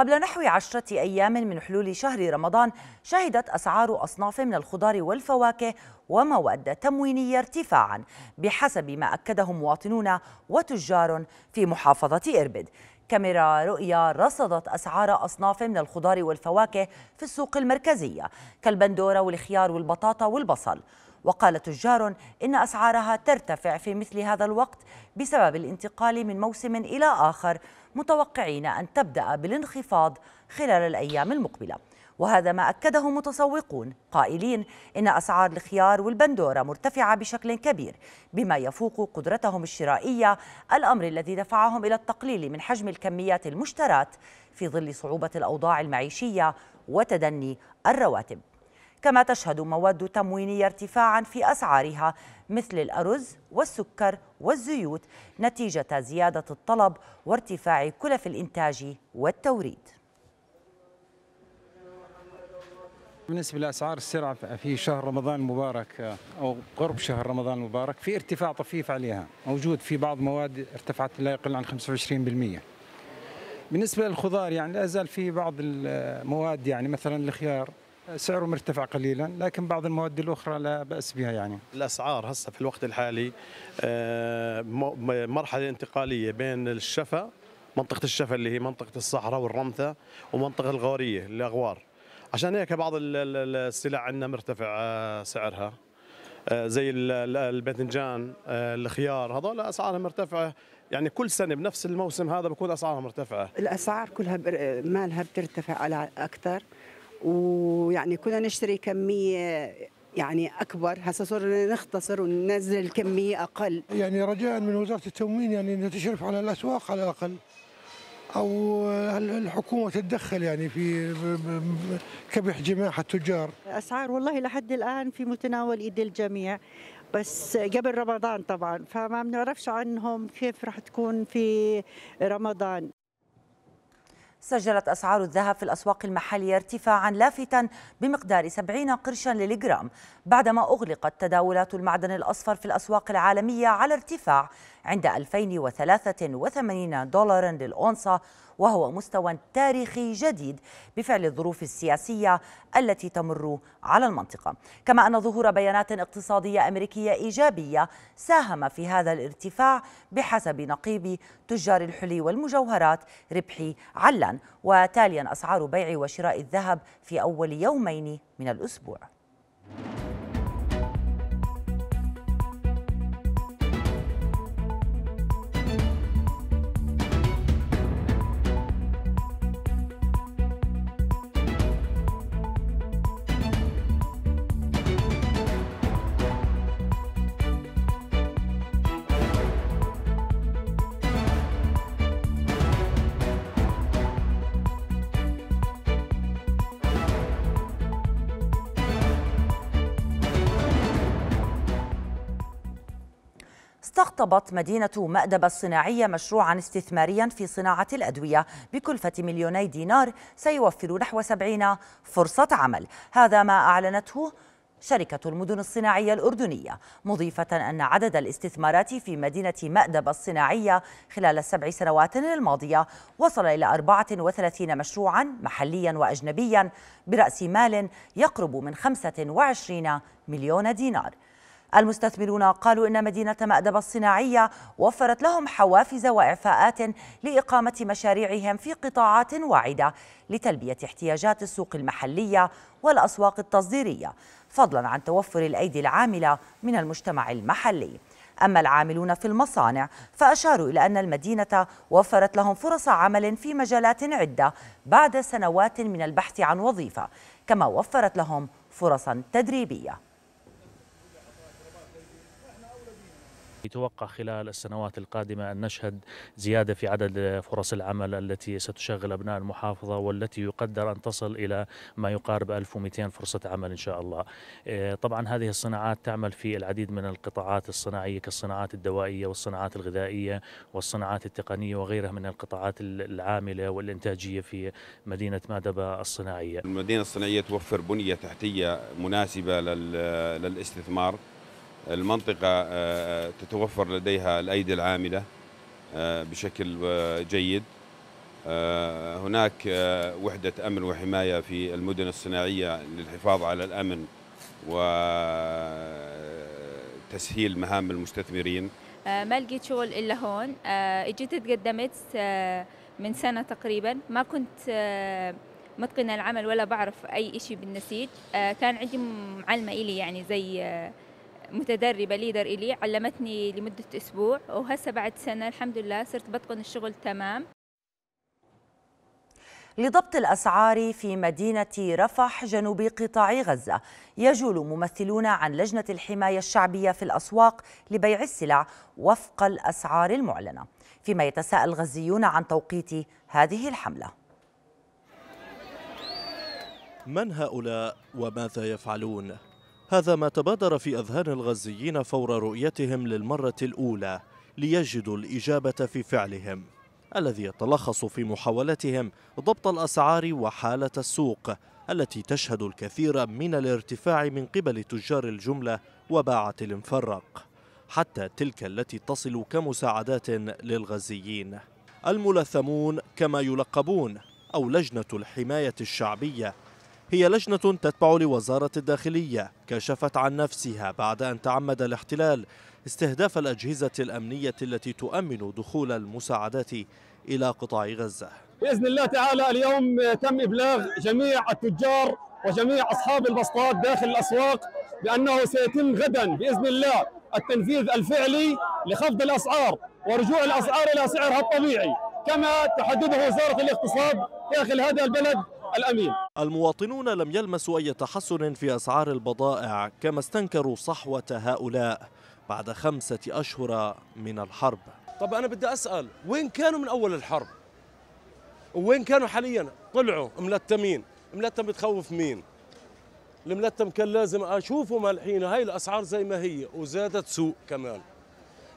قبل نحو عشرة أيام من حلول شهر رمضان شهدت أسعار أصناف من الخضار والفواكه ومواد تموينية ارتفاعا بحسب ما أكده مواطنون وتجار في محافظة إربد كاميرا رؤيا رصدت أسعار أصناف من الخضار والفواكه في السوق المركزية كالبندورة والخيار والبطاطا والبصل وقال تجار إن أسعارها ترتفع في مثل هذا الوقت بسبب الانتقال من موسم إلى آخر متوقعين أن تبدأ بالانخفاض خلال الأيام المقبلة وهذا ما أكده متسوقون قائلين إن أسعار الخيار والبندورة مرتفعة بشكل كبير بما يفوق قدرتهم الشرائية الأمر الذي دفعهم إلى التقليل من حجم الكميات المشترات في ظل صعوبة الأوضاع المعيشية وتدني الرواتب كما تشهد مواد تموينية ارتفاعا في أسعارها مثل الأرز والسكر والزيوت نتيجة زيادة الطلب وارتفاع كلف الإنتاج والتوريد بالنسبة لأسعار السرعة في شهر رمضان المبارك أو قرب شهر رمضان المبارك في ارتفاع طفيف عليها موجود في بعض مواد ارتفعت لا يقل عن 25% بالنسبة للخضار يعني لا زال في بعض المواد يعني مثلا الخيار سعره مرتفع قليلا لكن بعض المواد الاخرى لا باس بها يعني الاسعار هسه في الوقت الحالي آه، مرحله انتقاليه بين الشفا منطقه الشفا اللي هي منطقه الصحراء والرمثه ومنطقه الغوريه الاغوار عشان هيك بعض السلع عندنا مرتفع آه، سعرها آه، زي الباذنجان الخيار هذول اسعارها مرتفعه يعني كل سنه بنفس الموسم هذا بكون اسعارها مرتفعه الاسعار كلها مالها بترتفع على اكثر ويعني كنا نشتري كميه يعني اكبر هسه صرنا نختصر وننزل الكمية اقل يعني رجاء من وزاره التموين يعني ان تشرف على الاسواق على الاقل او الحكومه تتدخل يعني في كبح جماح التجار اسعار والله لحد الان في متناول ايد الجميع بس قبل رمضان طبعا فما بنعرفش عنهم كيف راح تكون في رمضان سجلت أسعار الذهب في الأسواق المحلية ارتفاعا لافتا بمقدار 70 قرشا للجرام بعدما أغلقت تداولات المعدن الأصفر في الأسواق العالمية على ارتفاع عند 2083 دولارا للأونصة وهو مستوى تاريخي جديد بفعل الظروف السياسية التي تمر على المنطقة كما أن ظهور بيانات اقتصادية أمريكية إيجابية ساهم في هذا الارتفاع بحسب نقيب تجار الحلي والمجوهرات ربحي علان وتاليا أسعار بيع وشراء الذهب في أول يومين من الأسبوع استقطبت مدينة مأدبة الصناعية مشروعا استثماريا في صناعة الأدوية بكلفة مليوني دينار سيوفر نحو 70 فرصة عمل هذا ما أعلنته شركة المدن الصناعية الأردنية مضيفة أن عدد الاستثمارات في مدينة مأدبة الصناعية خلال السبع سنوات الماضية وصل إلى 34 مشروعا محليا وأجنبيا برأس مال يقرب من 25 مليون دينار المستثمرون قالوا إن مدينة مأدب الصناعية وفرت لهم حوافز وإعفاءات لإقامة مشاريعهم في قطاعات واعدة لتلبية احتياجات السوق المحلية والأسواق التصديرية فضلا عن توفر الأيدي العاملة من المجتمع المحلي أما العاملون في المصانع فأشاروا إلى أن المدينة وفرت لهم فرص عمل في مجالات عدة بعد سنوات من البحث عن وظيفة كما وفرت لهم فرصا تدريبيه يتوقع خلال السنوات القادمة أن نشهد زيادة في عدد فرص العمل التي ستشغل أبناء المحافظة والتي يقدر أن تصل إلى ما يقارب 1200 فرصة عمل إن شاء الله إيه، طبعا هذه الصناعات تعمل في العديد من القطاعات الصناعية كالصناعات الدوائية والصناعات الغذائية والصناعات التقنية وغيرها من القطاعات العاملة والإنتاجية في مدينة مادبة الصناعية المدينة الصناعية توفر بنية تحتية مناسبة للاستثمار المنطقة آه، آه، تتوفر لديها الأيدي العاملة آه، بشكل جيد هناك وحدة أمن وحماية في المدن الصناعية للحفاظ على الأمن وتسهيل مهام المستثمرين ما لقيت شغل إلا هون اجيت تقدمت من سنة تقريبا ما كنت متقنة العمل ولا بعرف أي إشي بالنسيج كان عندي معلمة إلي يعني زي متدربة ليدر إلي علمتني لمدة أسبوع وهسه بعد سنة الحمد لله صرت بتقن الشغل تمام لضبط الأسعار في مدينة رفح جنوب قطاع غزة يجول ممثلون عن لجنة الحماية الشعبية في الأسواق لبيع السلع وفق الأسعار المعلنة فيما يتساءل الغزيون عن توقيت هذه الحملة من هؤلاء وماذا يفعلون؟ هذا ما تبادر في أذهان الغزيين فور رؤيتهم للمرة الأولى ليجدوا الإجابة في فعلهم الذي يتلخص في محاولتهم ضبط الأسعار وحالة السوق التي تشهد الكثير من الارتفاع من قبل تجار الجملة وباعة المفرق حتى تلك التي تصل كمساعدات للغزيين الملثمون كما يلقبون أو لجنة الحماية الشعبية هي لجنة تتبع لوزارة الداخلية كشفت عن نفسها بعد أن تعمد الاحتلال استهداف الأجهزة الأمنية التي تؤمن دخول المساعدات إلى قطاع غزة بإذن الله تعالى اليوم تم إبلاغ جميع التجار وجميع أصحاب البسطات داخل الأسواق بأنه سيتم غدا بإذن الله التنفيذ الفعلي لخفض الأسعار ورجوع الأسعار إلى سعرها الطبيعي كما تحدده وزارة الاقتصاد داخل هذا البلد الأمين المواطنون لم يلمسوا أي تحسن في أسعار البضائع كما استنكروا صحوة هؤلاء بعد خمسة أشهر من الحرب طب أنا بدي أسأل وين كانوا من أول الحرب وين كانوا حاليا طلعوا ملتمين ملتم بتخوف مين الملتم كان لازم اشوفه مالحين هاي الاسعار زي ما هي وزادت سوء كمان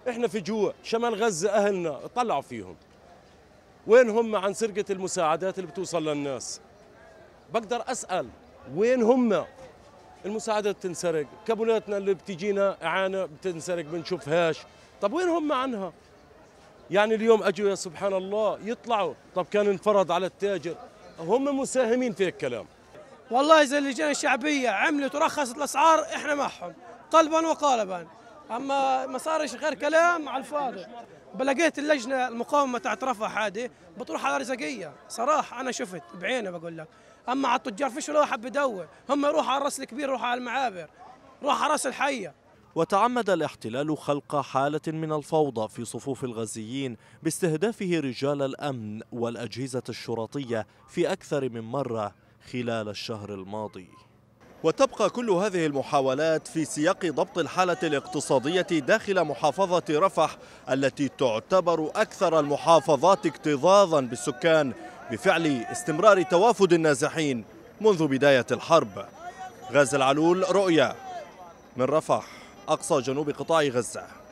احنا في جوع شمال غزه اهلنا طلعوا فيهم وين هم عن سرقه المساعدات اللي بتوصل للناس بقدر اسال وين هم المساعدات بتنسرق كابوناتنا اللي بتجينا اعانه بتنسرق بنشوفهاش طب وين هم عنها يعني اليوم اجوا يا سبحان الله يطلعوا طب كان انفرض على التاجر هم مساهمين في الكلام والله اذا اللجان الشعبيه عملت ورخصت الاسعار احنا معهم قلبا وقالبا اما ما صارش غير كلام على الفاضي بلقيت اللجنه المقاومه تاعت رفح هذه بتروح على رزقيه صراحه انا شفت بعيني بقول لك اما على التجار فيش ولا واحد بدور هم يروحوا على الراس الكبير يروحوا على المعابر يروحوا على راس الحيه وتعمد الاحتلال خلق حالة من الفوضى في صفوف الغزيين باستهدافه رجال الأمن والأجهزة الشرطية في أكثر من مرة خلال الشهر الماضي وتبقى كل هذه المحاولات في سياق ضبط الحالة الاقتصادية داخل محافظة رفح التي تعتبر أكثر المحافظات اكتظاظا بالسكان بفعل استمرار توافد النازحين منذ بداية الحرب غازي العلول رؤية من رفح أقصى جنوب قطاع غزة